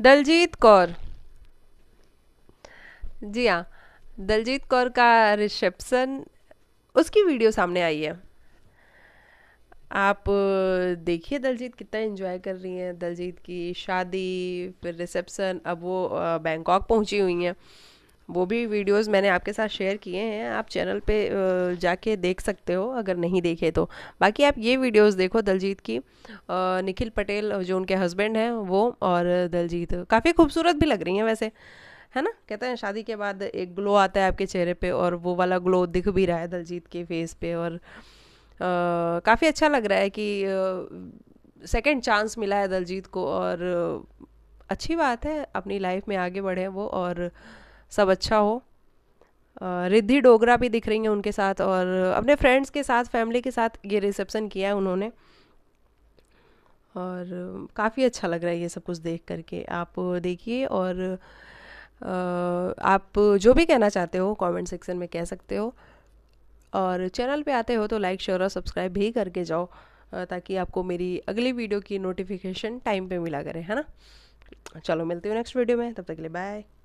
दलजीत कौर जी हाँ दलजीत कौर का रिसेप्शन उसकी वीडियो सामने आई है आप देखिए दलजीत कितना एंजॉय कर रही हैं दलजीत की शादी फिर रिसेप्शन अब वो बैंकॉक पहुंची हुई हैं वो भी वीडियोस मैंने आपके साथ शेयर किए हैं आप चैनल पे जाके देख सकते हो अगर नहीं देखे तो बाकी आप ये वीडियोस देखो दलजीत की निखिल पटेल जो उनके हस्बैंड हैं वो और दलजीत काफ़ी खूबसूरत भी लग रही हैं वैसे है ना कहते हैं शादी के बाद एक ग्लो आता है आपके चेहरे पे और वो वाला ग्लो दिख भी रहा है दलजीत के फेस पे और काफ़ी अच्छा लग रहा है कि सेकेंड चांस मिला है दलजीत को और अच्छी बात है अपनी लाइफ में आगे बढ़े वो और सब अच्छा हो रिद्धि डोगरा भी दिख रही हैं उनके साथ और अपने फ्रेंड्स के साथ फैमिली के साथ ये रिसेप्शन किया है उन्होंने और काफ़ी अच्छा लग रहा है ये सब कुछ देख करके आप देखिए और आप जो भी कहना चाहते हो कमेंट सेक्शन में कह सकते हो और चैनल पे आते हो तो लाइक शेयर और सब्सक्राइब भी करके जाओ ताकि आपको मेरी अगली वीडियो की नोटिफिकेशन टाइम पे मिला करे है ना चलो मिलती हूँ नेक्स्ट वीडियो में तब तक के लिए बाय